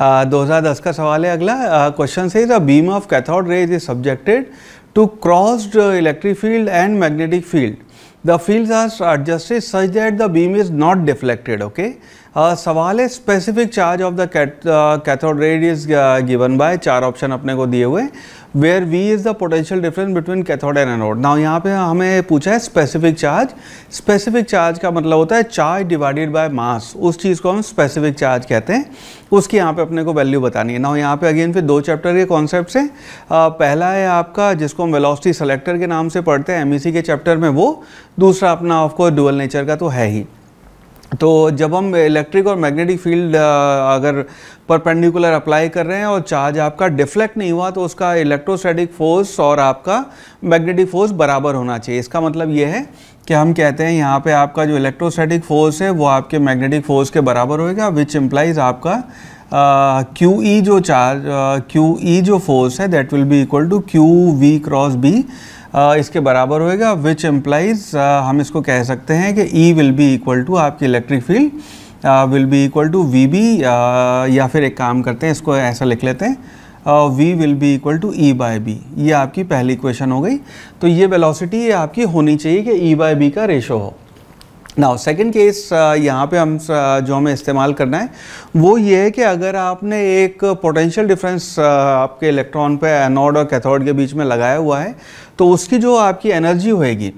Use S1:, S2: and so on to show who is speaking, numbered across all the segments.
S1: दो हज़ार दस का सवाल है अगला क्वेश्चन से the beam of cathode rays is subjected to crossed electric field and magnetic field the field are adjusted such that the beam is not deflected okay सवाल है specific charge of the cathode ray is given by चार option अपने को दिए हुए where V is the potential difference between cathode and anode now यहाँ पे हमें पूछा है स्पेसिफिक चार्ज स्पेसिफिक चार्ज का मतलब होता है चार्ज डिवाइडेड बाय मास उस चीज़ को हम स्पेसिफिक चार्ज कहते हैं उसकी यहाँ पे अपने को वैल्यू बतानी है नाउ यहाँ पे अगेन फिर दो चैप्टर के कॉन्सेप्ट आ, पहला है आपका जिसको हम वेलोसिटी सेलेक्टर के नाम से पढ़ते हैं एम e के चैप्टर में वो दूसरा अपना ऑफकोर्स डुअल नेचर का तो है ही तो जब हम इलेक्ट्रिक और मैग्नेटिक फील्ड अगर परपेंडिकुलर अप्लाई कर रहे हैं और चार्ज आपका डिफ्लेक्ट नहीं हुआ तो उसका इलेक्ट्रोस्टैटिक फोर्स और आपका मैग्नेटिक फोर्स बराबर होना चाहिए इसका मतलब ये है कि हम कहते हैं यहाँ पे आपका जो इलेक्ट्रोस्टैटिक फोर्स है वो आपके मैग्नेटिक फोर्स के बराबर होएगा विच इम्प्लाइज आपका क्यू ई e जो चार्ज क्यू ई जो फोर्स है that will be equal to q v cross B इसके बराबर होएगा विच एम्प्लाइज हम इसको कह सकते हैं कि E will be equal to आपकी electric field will be equal to we B या फिर एक काम करते हैं इसको ऐसा लिख लेते हैं v will be equal to E by B ये आपकी पहली क्वेश्चन हो गई तो ये वेलोसिटी आपकी होनी चाहिए कि ई बाय बी का रेशो हो नाउ सेकंड केस यहाँ पे हम uh, जो हमें इस्तेमाल करना है वो ये है कि अगर आपने एक पोटेंशियल डिफरेंस uh, आपके इलेक्ट्रॉन पे एनोड और कैथोड के बीच में लगाया हुआ है तो उसकी जो आपकी एनर्जी होएगी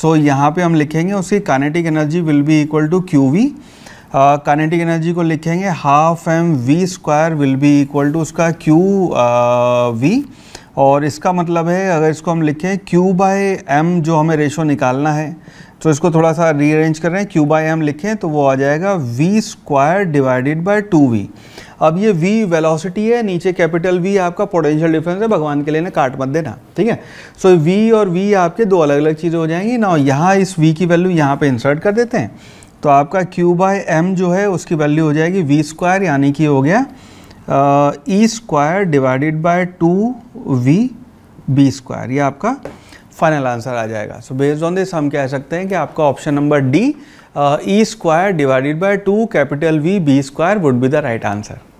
S1: सो so, यहाँ पे हम लिखेंगे उसकी kinetic energy will be equal to q V kinetic energy को लिखेंगे half m v square will be equal to उसका क्यू वी uh, और इसका मतलब है अगर इसको हम लिखें Q बाय एम जो हमें रेशो निकालना है तो इसको थोड़ा सा रीअरेंज कर रहे हैं Q बाय एम लिखें तो वो आ जाएगा V square divided by two V अब ये V वेलोसिटी है नीचे कैपिटल V आपका पोटेंशियल डिफरेंस है भगवान के लिए ना काट मत देना ठीक है सो so, V और V आपके दो अलग अलग चीज़ें हो जाएंगी ना यहाँ इस V की वैल्यू यहाँ पे इंसर्ट कर देते हैं तो आपका क्यू बाय एम जो है उसकी वैल्यू हो जाएगी वी स्क्वायर यानी कि हो गया E square divided by two we B square ये आपका फाइनल आंसर आ जाएगा सो बेस्ड ऑन दिस हम कह सकते हैं कि आपका option number D E square divided by two capital V B square would be the right answer